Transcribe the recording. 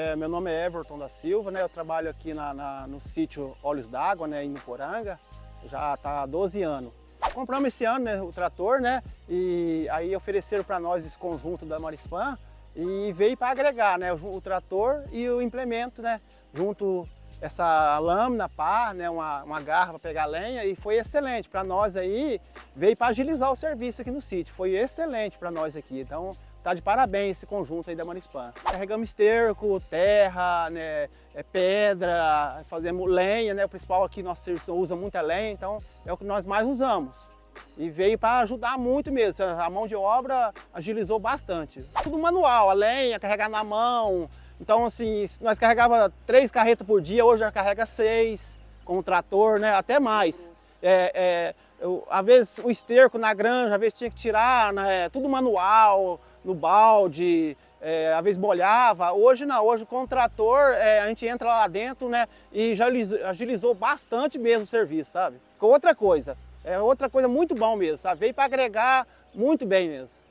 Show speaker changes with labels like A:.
A: É, meu nome é Everton da Silva, né? Eu trabalho aqui na, na no sítio Olhos d'Água, né? Em Poranga, já tá há 12 anos. Compramos esse ano né, o trator, né? E aí ofereceram para nós esse conjunto da Marispan e veio para agregar, né? O, o, trator e o implemento, né? Junto essa lâmina par, né, uma, uma garra para pegar lenha e foi excelente para nós aí, veio para agilizar o serviço aqui no sítio, foi excelente para nós aqui, então tá de parabéns esse conjunto aí da Manispan. Carregamos esterco, terra, né, é pedra, fazemos lenha, né, o principal aqui nosso serviço usa muita lenha, então é o que nós mais usamos. E veio para ajudar muito mesmo, a mão de obra agilizou bastante. Tudo manual, a lenha, carregar na mão, então, assim, nós carregava três carretas por dia, hoje já carrega seis, com o trator, né? Até mais. É, é, eu, às vezes o esterco na granja, às vezes tinha que tirar, né? tudo manual, no balde, é, às vezes molhava. Hoje não, hoje com o trator é, a gente entra lá dentro, né? E já agilizou bastante mesmo o serviço, sabe? Outra coisa, é outra coisa muito bom mesmo, sabe? Veio para agregar muito bem mesmo.